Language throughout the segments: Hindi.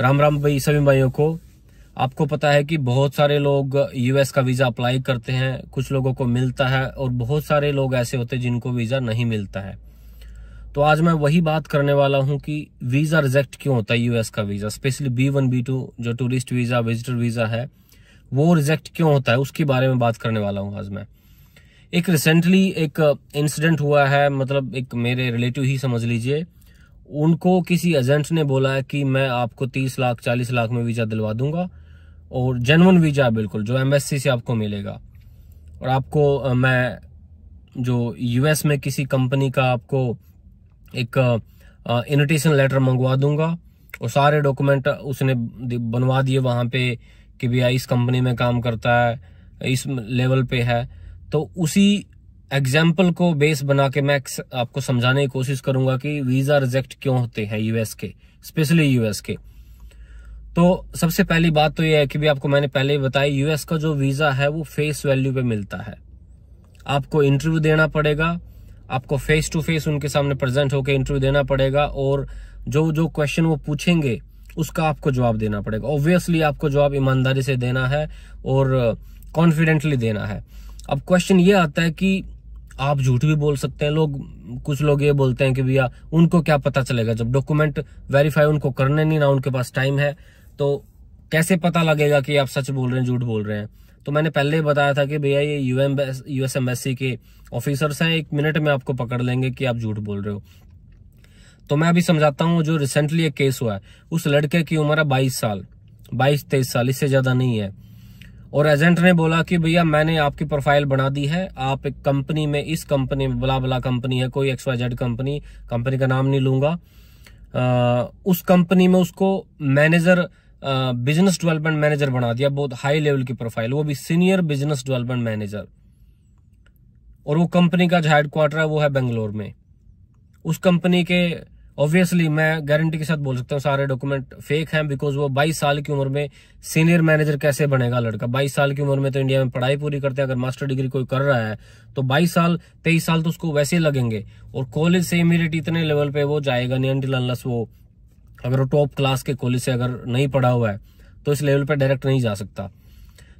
राम राम भाई सभी भाइयों को आपको पता है कि बहुत सारे लोग यूएस का वीज़ा अप्लाई करते हैं कुछ लोगों को मिलता है और बहुत सारे लोग ऐसे होते हैं जिनको वीज़ा नहीं मिलता है तो आज मैं वही बात करने वाला हूं कि वीज़ा रिजेक्ट क्यों होता है यूएस का visa specially B one B two जो टूरिस्ट वीज़ा विजिटर वीज़ा है वो रिजेक्ट क्यों होता है उसके बारे में बात करने वाला हूँ आज मैं एक रिसेंटली एक इंसिडेंट हुआ है मतलब एक मेरे रिलेटिव ही समझ लीजिए उनको किसी एजेंट ने बोला है कि मैं आपको तीस लाख चालीस लाख में वीज़ा दिलवा दूंगा और जेनवन वीज़ा बिल्कुल जो एमएससी से आपको मिलेगा और आपको मैं जो यूएस में किसी कंपनी का आपको एक इनविटेशन लेटर मंगवा दूंगा और सारे डॉक्यूमेंट उसने बनवा दिए वहाँ पे कि भैया इस कंपनी में काम करता है इस लेवल पे है तो उसी एग्जाम्पल को बेस बना के मैं आपको समझाने की कोशिश करूंगा कि वीजा रिजेक्ट क्यों होते हैं यूएस के स्पेशली यूएस के तो सबसे पहली बात तो यह है कि भी आपको मैंने पहले ही बताया यूएस का जो वीजा है वो फेस वैल्यू पे मिलता है आपको इंटरव्यू देना पड़ेगा आपको फेस टू फेस उनके सामने प्रेजेंट होकर इंटरव्यू देना पड़ेगा और जो जो क्वेश्चन वो पूछेंगे उसका आपको जवाब देना पड़ेगा ऑब्वियसली आपको जवाब ईमानदारी से देना है और कॉन्फिडेंटली देना है अब क्वेश्चन ये आता है कि आप झूठ भी बोल सकते हैं लोग कुछ लोग ये बोलते हैं कि भैया उनको क्या पता चलेगा जब डॉक्यूमेंट वेरीफाई उनको करने नहीं ना उनके पास टाइम है तो कैसे पता लगेगा कि आप सच बोल रहे हैं झूठ बोल रहे हैं तो मैंने पहले ही बताया था कि भैया ये यूएम यूएस यूएसएमएससी के ऑफिसर्स हैं एक मिनट में आपको पकड़ लेंगे कि आप झूठ बोल रहे हो तो मैं अभी समझाता हूँ जो रिसेंटली एक केस हुआ है उस लड़के की उम्र है बाईस साल बाईस तेईस साल इससे ज़्यादा नहीं है और एजेंट ने बोला कि भैया मैंने आपकी प्रोफाइल बना दी है आप एक कंपनी में इस कंपनी में बला बला कंपनी है कोई एक्सवाई जेड कंपनी कंपनी का नाम नहीं लूंगा आ, उस कंपनी में उसको मैनेजर बिजनेस डेवलपमेंट मैनेजर बना दिया बहुत हाई लेवल की प्रोफाइल वो भी सीनियर बिजनेस डेवलपमेंट मैनेजर और वो कंपनी का जो हेडक्वार्टर है वो है बेंगलोर में उस कंपनी के ऑब्वियसली मैं गारंटी के साथ बोल सकता हूँ सारे डॉक्यूमेंट फेक हैं बिकॉज वो 22 साल की उम्र में सीनियर मैनेजर कैसे बनेगा लड़का 22 साल की उम्र में तो इंडिया में पढ़ाई पूरी करते हैं अगर मास्टर डिग्री कोई कर रहा है तो 22 साल 23 साल तो उसको वैसे लगेंगे और कॉलेज से इमीडिएट इतने लेवल पे वो जाएगा नहीं अनटिल अनलस वो अगर वो टॉप क्लास के कॉलेज से अगर नहीं पढ़ा हुआ है तो इस लेवल पर डायरेक्ट नहीं जा सकता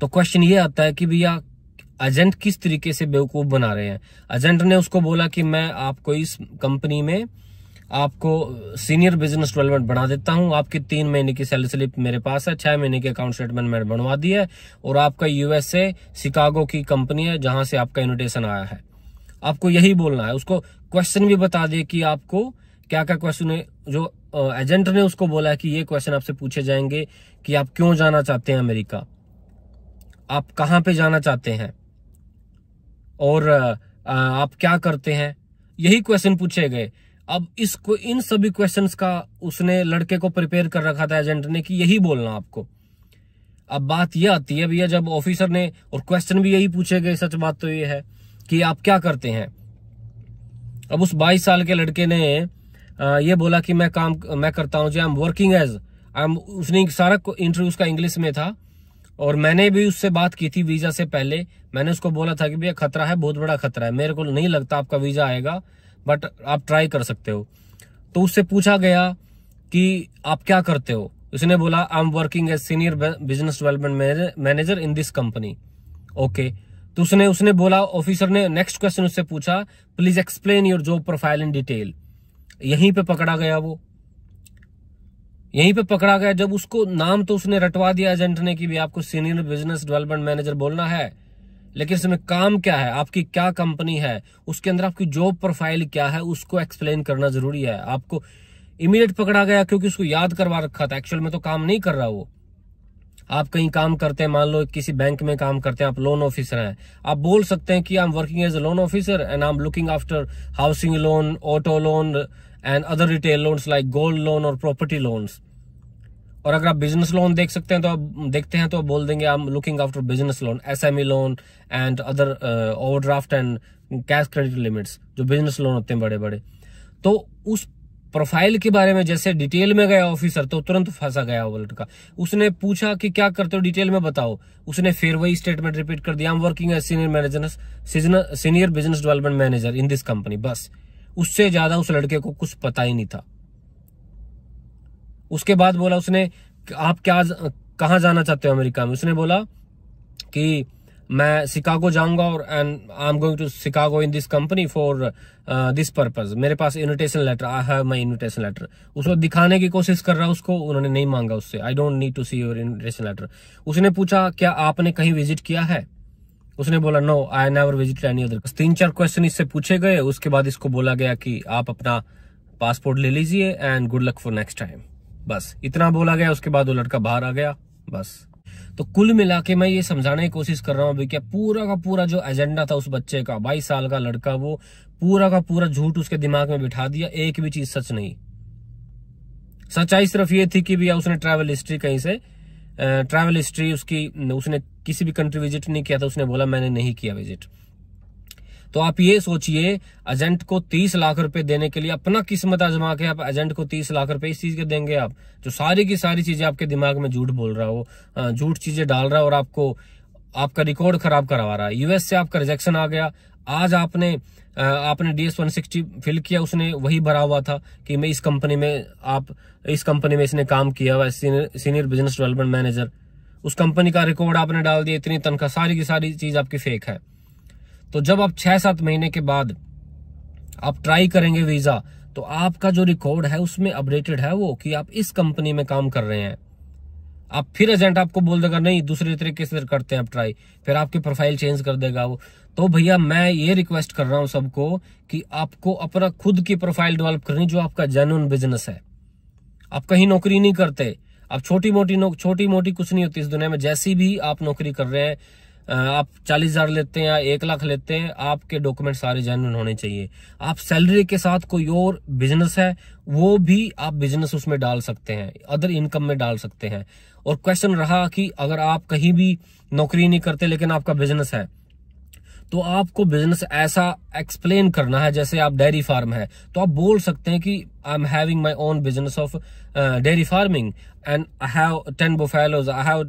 तो क्वेश्चन ये आता है कि भैया एजेंट किस तरीके से बेवकूफ बना रहे हैं एजेंट ने उसको बोला कि मैं आपको इस कंपनी में आपको सीनियर बिजनेस डेवलपमेंट बना देता हूं आपकी तीन महीने की सैलरी स्लिप मेरे पास है छह महीने के अकाउंट स्टेटमेंट मैंने बनवा दी है और आपका यूएसए शिकागो की कंपनी है जहां से आपका इन्विटेशन आया है आपको यही बोलना है उसको क्वेश्चन भी बता दिए कि आपको क्या क्या क्वेश्चन है जो एजेंट ने उसको बोला है कि ये क्वेश्चन आपसे पूछे जाएंगे कि आप क्यों जाना चाहते हैं अमेरिका आप कहाँ पे जाना चाहते हैं और आप क्या करते हैं यही क्वेश्चन पूछे गए अब इसको इन सभी क्वेश्चंस का उसने लड़के को प्रिपेयर कर रखा था एजेंट ने कि यही बोलना आपको अब बात यह आती है भैया जब ऑफिसर ने और क्वेश्चन भी यही पूछे गए सच बात तो ये है कि आप क्या करते हैं अब उस 22 साल के लड़के ने ये बोला कि मैं काम मैं करता हूं जी I am working as I am उसने सारा इंटरव्यू उसका इंग्लिश में था और मैंने भी उससे बात की थी वीजा से पहले मैंने उसको बोला था कि भैया खतरा है बहुत बड़ा खतरा है मेरे को नहीं लगता आपका वीजा आएगा बट आप ट्राई कर सकते हो तो उससे पूछा गया कि आप क्या करते हो उसने बोला I am working as senior business development manager in this company okay तो उसने उसने बोला ऑफिसर ने नेक्स्ट क्वेश्चन उससे पूछा please explain your job profile in detail यहीं पे पकड़ा गया वो यहीं पे पकड़ा गया जब उसको नाम तो उसने रटवा दिया एजेंट ने कि भी आपको सीनियर बिजनेस डेवलपमेंट मैनेजर बोलना है लेकिन इसमें काम क्या है आपकी क्या कंपनी है उसके अंदर आपकी जॉब प्रोफाइल क्या है उसको एक्सप्लेन करना जरूरी है आपको इमीडिएट पकड़ा गया क्योंकि उसको याद करवा रखा था एक्चुअल में तो काम नहीं कर रहा वो आप कहीं काम करते हैं मान लो किसी बैंक में काम करते हैं आप लोन ऑफिसर हैं आप बोल सकते हैं कि I am working as a loan officer and I am looking after housing loan auto loan and other retail loans like gold loan और प्रॉपर्टी लोन्स और अगर आप बिजनेस लोन देख सकते हैं तो आप देखते हैं तो आप बोल देंगे I am looking after business loan S M E loan and other overdraft and cash credit limits जो बिजनेस लोन होते हैं बड़े बड़े तो उस प्रोफाइल के बारे में जैसे डिटेल में गया ऑफिसर तो तुरंत फंसा गया वो लड़का उसने पूछा कि क्या करते हो डिटेल में बताओ उसने फिर वही स्टेटमेंट रिपीट कर दिया हम working as senior manager senior business development manager in this company बस उससे ज्यादा उस लड़के को कुछ पता ही नहीं था उसके बाद बोला उसने आप क्या कहाँ जाना चाहते हो अमेरिका में उसने बोला कि मैं शिकागो जाऊंगा और and I am going to Chicago in this company for this purpose मेरे पास invitation letter I have my invitation letter उसको दिखाने की कोशिश कर रहा उसको उन्होंने नहीं मांगा उससे I don't need to see your invitation letter उसने पूछा क्या आपने कहीं विजिट किया है उसने बोला no I never visit any other तीन चार क्वेश्चन इससे पूछे गए उसके बाद इसको बोला गया कि आप अपना पासपोर्ट ले लीजिए and good luck for next time बस इतना बोला गया उसके बाद वो लड़का बाहर आ गया बस तो कुल मिला के मैं ये समझाने की कोशिश कर रहा हूँ अभी क्या पूरा का पूरा जो एजेंडा था उस बच्चे का बाईस साल का लड़का वो पूरा का पूरा झूठ उसके दिमाग में बिठा दिया एक भी चीज सच नहीं सच्चाई सिर्फ ये थी कि भैया उसने ट्रैवल हिस्ट्री कहीं से ट्रैवल हिस्ट्री उसकी उसने किसी भी कंट्री विजिट नहीं किया था उसने बोला मैंने नहीं किया विजिट तो आप ये सोचिए एजेंट को तीस लाख रुपए देने के लिए अपना किस्मत आजमा के आप एजेंट को तीस लाख रुपए इस चीज के देंगे आप जो सारी की सारी चीजें आपके दिमाग में झूठ बोल रहा हो झूठ चीजें डाल रहा है और आपको आपका रिकॉर्ड खराब करवा रहा है यूएस से आपका रिजेक्शन आ गया आज आपने आपने D S one sixty fill किया उसने वही भरा हुआ था कि मैं इस कंपनी में आप इस कंपनी में इसने काम किया हुआ सीनियर बिजनेस डेवलपमेंट मैनेजर उस कंपनी का रिकॉर्ड आपने डाल दिया इतनी तनख्वाह सारी की सारी चीज आपकी फेक है तो जब आप छह सात महीने के बाद आप ट्राई करेंगे वीज़ा तो आपका जो रिकॉर्ड है उसमें अपडेटेड है वो कि आप इस कंपनी में काम कर रहे हैं आप फिर एजेंट आपको बोल देगा नहीं दूसरे तरीके से करते हैं आप ट्राई फिर आपकी प्रोफाइल चेंज कर देगा वो तो भैया मैं ये रिक्वेस्ट कर रहा हूं सबको कि आपको अपना खुद की प्रोफाइल डेवलप करनी जो आपका जेन्यून बिजनेस है आप कहीं नौकरी नहीं करते आप छोटी मोटी छोटी मोटी कुछ नहीं होती इस दुनिया में जैसी भी आप नौकरी कर रहे हैं आप चालीस हजार लेते हैं या एक लाख लेते हैं आपके डॉक्यूमेंट सारे जेनवन होने चाहिए आप सैलरी के साथ कोई और बिजनेस है वो भी आप बिजनेस उसमें डाल सकते हैं अदर इनकम में डाल सकते हैं और क्वेश्चन रहा कि अगर आप कहीं भी नौकरी नहीं करते लेकिन आपका बिजनेस है तो आपको बिजनेस ऐसा एक्सप्लेन करना है जैसे आप डेयरी फार्म है तो आप बोल सकते हैं कि I am having my own business of dairy farming and I have ten buffaloes I have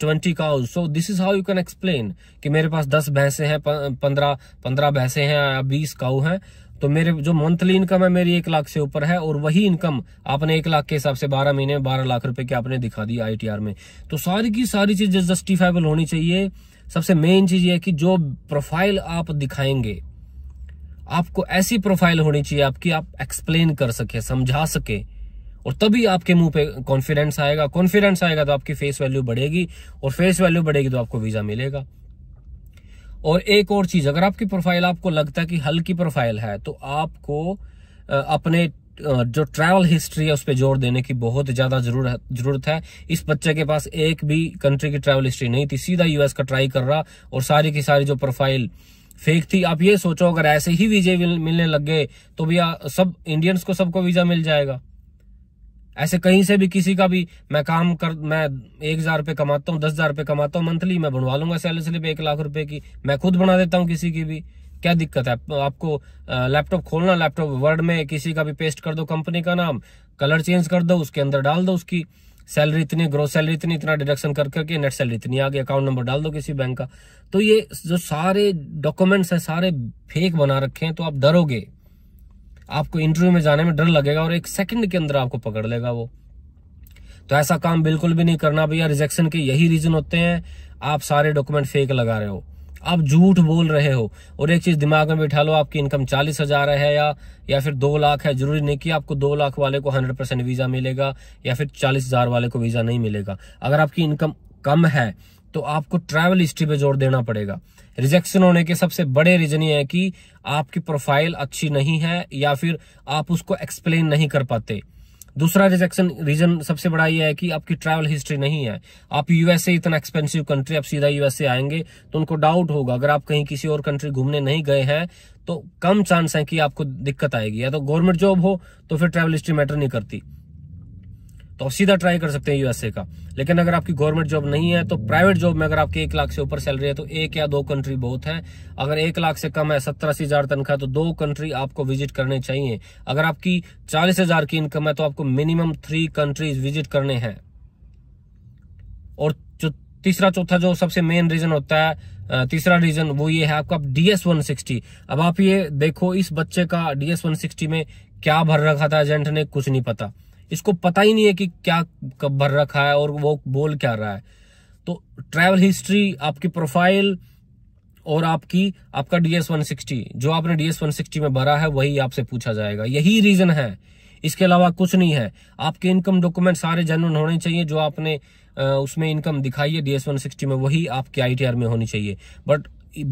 twenty cows so this is how you can explain कि मेरे पास दस भैंसे हैं पंद्रह पंद्रह भैंसे हैं या बीस काउ हैं तो मेरे जो मंथली इनकम है मेरी एक लाख से ऊपर है और वही इनकम आपने एक लाख के हिसाब से बारह महीने में बारह लाख रुपए की आपने दिखा दी आर में तो सारी की सारी चीजें जस्टिफाइबल होनी चाहिए सबसे मेन चीज ये है कि जो प्रोफाइल आप दिखाएंगे आपको ऐसी प्रोफाइल होनी चाहिए आपकी आप एक्सप्लेन कर सके समझा सके और तभी आपके मुंह पे कॉन्फिडेंस आएगा कॉन्फिडेंस आएगा तो आपकी फेस वैल्यू बढ़ेगी और फेस वैल्यू बढ़ेगी तो आपको वीजा मिलेगा और एक और चीज अगर आपकी प्रोफाइल आपको लगता है कि हल्की प्रोफाइल है तो आपको अपने जो ट्रैवल हिस्ट्री है उस पर जोर देने की बहुत ज़्यादा जरूरत है इस बच्चे के पास एक भी कंट्री की ट्रैवल हिस्ट्री नहीं थी सीधा यूएस का ट्राई कर रहा और सारी की सारी जो प्रोफाइल फेक थी आप ये सोचो अगर ऐसे ही वीजे मिलने लग गए तो भैया सब इंडियंस को सबको वीजा मिल जाएगा ऐसे कहीं से भी किसी का भी मैं काम कर मैं एक हजार रुपये कमाता हूँ दस हजार रुपये कमाता हूँ मंथली मैं बनवा लूंगा सैलरी स्लिप एक लाख रुपए की मैं खुद बना देता हूँ किसी की भी क्या दिक्कत है तो आपको लैपटॉप खोलना लैपटॉप वर्ड में किसी का भी पेस्ट कर दो कंपनी का नाम कलर चेंज कर दो उसके अंदर डाल दो उसकी सैलरी इतनी ग्रोथ सैलरी इतनी इतना डिडक्शन कर करके नेट सैलरी इतनी आ गई अकाउंट नंबर डाल दो किसी बैंक का तो ये जो सारे डॉक्यूमेंट्स हैं सारे फेक बना रखे हैं तो आप डरोगे आपको इंटरव्यू में जाने में डर लगेगा और एक सेकंड के अंदर आपको पकड़ लेगा वो तो ऐसा काम बिल्कुल भी नहीं करना भैया रिजेक्शन के यही रीजन होते हैं आप सारे डॉक्यूमेंट फेक लगा रहे हो आप झूठ बोल रहे हो और एक चीज दिमाग में बैठा लो आपकी इनकम चालीस हजार है या या फिर दो लाख है जरूरी नहीं कि आपको दो लाख वाले को हंड्रेड परसेंट वीजा मिलेगा या फिर चालीस हजार वाले को वीजा नहीं मिलेगा अगर आपकी इनकम कम है तो आपको ट्रैवल हिस्ट्री पे जोर देना पड़ेगा रिजेक्शन होने के सबसे बड़े रीजन ये है कि आपकी प्रोफाइल अच्छी नहीं है या फिर आप उसको एक्सप्लेन नहीं कर पाते दूसरा रिजेक्शन रीजन सबसे बड़ा ये है कि आपकी ट्रैवल हिस्ट्री नहीं है आप यूएसए इतना एक्सपेंसिव कंट्री आप सीधा यूएसए आएंगे तो उनको डाउट होगा अगर आप कहीं किसी और कंट्री घूमने नहीं गए हैं तो कम चांस है कि आपको दिक्कत आएगी या तो गवर्नमेंट जॉब हो तो फिर ट्रैवल हिस्ट्री मैटर नहीं करती तो आप सीधा ट्राई कर सकते हैं यूएसए का लेकिन अगर आपकी गवर्नमेंट जॉब नहीं है तो प्राइवेट जॉब में अगर आपकी एक लाख से ऊपर सैलरी है तो एक या दो कंट्री बहुत है अगर एक लाख से कम है सत्तर अस्सी हजार तनख्वाह तो दो कंट्री आपको विजिट करने चाहिए अगर आपकी चालीस हजार की इनकम है तो आपको मिनिमम थ्री कंट्रीज विजिट करने हैं और जो तीसरा चौथा जो सबसे मेन रीजन होता है तीसरा रीजन वो ये है आपका डीएस वन सिक्सटी अब आप ये देखो इस बच्चे का डीएस वन सिक्सटी में क्या भर रखा था एजेंट ने कुछ नहीं पता इसको पता ही नहीं है कि क्या कब भर रखा है और वो बोल क्या रहा है तो ट्रैवल हिस्ट्री आपकी प्रोफाइल और आपकी आपका डीएस 160 जो आपने डीएस 160 में भरा है वही आपसे पूछा जाएगा यही रीजन है इसके अलावा कुछ नहीं है आपके इनकम डॉक्यूमेंट सारे जनवन होने चाहिए जो आपने उसमें इनकम दिखाई है डीएस 160 में वही आपके आईटीआर में होनी चाहिए बट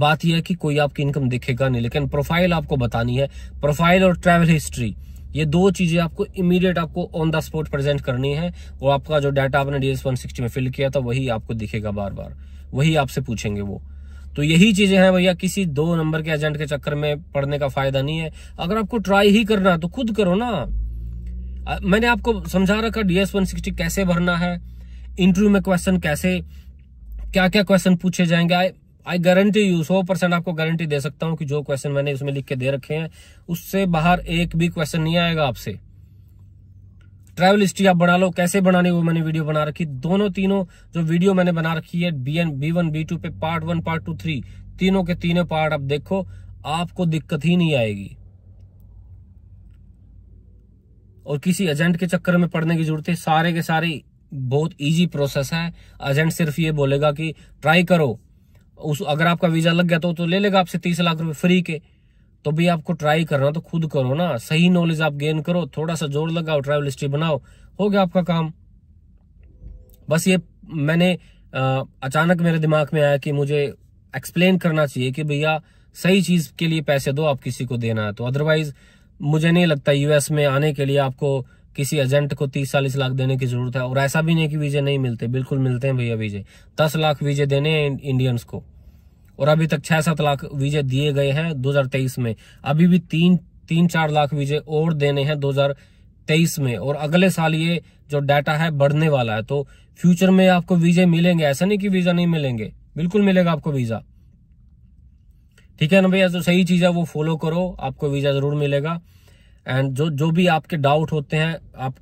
बात यह है कि कोई आपकी इनकम दिखेगा नहीं लेकिन प्रोफाइल आपको बतानी है प्रोफाइल और ट्रैवल हिस्ट्री ये दो चीजें आपको इमीडिएट आपको ऑन द स्पॉट प्रेजेंट करनी है वो आपका जो डाटा आपने डी एस में फिल किया था वही आपको दिखेगा बार बार वही आपसे पूछेंगे वो तो यही चीजें हैं भैया किसी दो नंबर के एजेंट के चक्कर में पढ़ने का फायदा नहीं है अगर आपको ट्राई ही करना तो खुद करो ना मैंने आपको समझा रखा डीएस वन सिक्सटी कैसे भरना है इंटरव्यू में क्वेश्चन कैसे क्या क्या क्वेश्चन पूछे जाएंगे आई गारंटी यू सौ परसेंट आपको गारंटी दे सकता हूं कि जो क्वेश्चन मैंने उसमें लिख के दे रखे हैं उससे बाहर एक भी क्वेश्चन नहीं आएगा आपसे ट्रैवल हिस्ट्री आप बना लो कैसे बनाने वो मैंने वीडियो बना रखी दोनों तीनों जो वीडियो मैंने बना रखी है B N B one B two पे part one part two three तीनों के तीनों पार्ट आप देखो आपको दिक्कत ही नहीं आएगी और किसी एजेंट के चक्कर में पढ़ने की जरूरत है सारे के सारे बहुत इजी प्रोसेस है एजेंट सिर्फ ये बोलेगा कि ट्राई करो उस अगर आपका वीज़ा लग गया तो तो ले लेगा आपसे तीस लाख रुपए फ्री के तो भी आपको ट्राई करना तो खुद करो ना सही नॉलेज आप गेन करो थोड़ा सा जोर लगाओ ट्रैवल हिस्ट्री बनाओ हो गया आपका काम बस ये मैंने आ, अचानक मेरे दिमाग में आया कि मुझे एक्सप्लेन करना चाहिए कि भैया सही चीज़ के लिए पैसे दो आप किसी को देना है तो अदरवाइज मुझे नहीं लगता यूएस में आने के लिए आपको किसी एजेंट को तीस चालीस लाख देने की जरूरत है और ऐसा भी नहीं कि वीजे नहीं मिलते बिल्कुल मिलते हैं भैया वीजे दस लाख वीजे देने हैं इंडियंस को और अभी तक छह सात लाख वीजे दिए गए हैं दो में अभी भी तीन तीन चार लाख वीजे और देने हैं दो में और अगले साल ये जो डाटा है बढ़ने वाला है तो फ्यूचर में आपको वीजे मिलेंगे ऐसा नहीं कि वीजा नहीं मिलेंगे बिल्कुल मिलेगा आपको वीजा ठीक है ना भैया जो तो सही चीज है वो फॉलो करो आपको वीजा जरूर मिलेगा एंड जो जो भी आपके डाउट होते हैं आप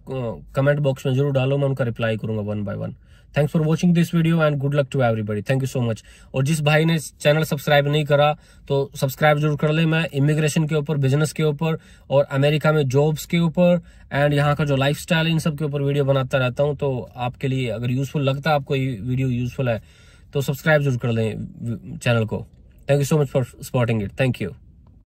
कमेंट बॉक्स में जरूर डालो मैं उनका रिप्लाई करूंगा one by one thanks for watching this video and good luck to everybody thank you so much और जिस भाई ने चैनल सब्सक्राइब नहीं करा तो सब्सक्राइब जरूर कर ले मैं इमिग्रेशन के ऊपर बिजनेस के ऊपर और अमेरिका में जॉब्स के ऊपर एंड यहाँ का जो लाइफ स्टाइल इन सब के ऊपर वीडियो बनाता रहता हूँ तो आपके लिए अगर यूजफुल लगता है आपको ये वीडियो यूजफुल है तो सब्सक्राइब जरूर कर लें चैनल को thank you so much for spotting it thank you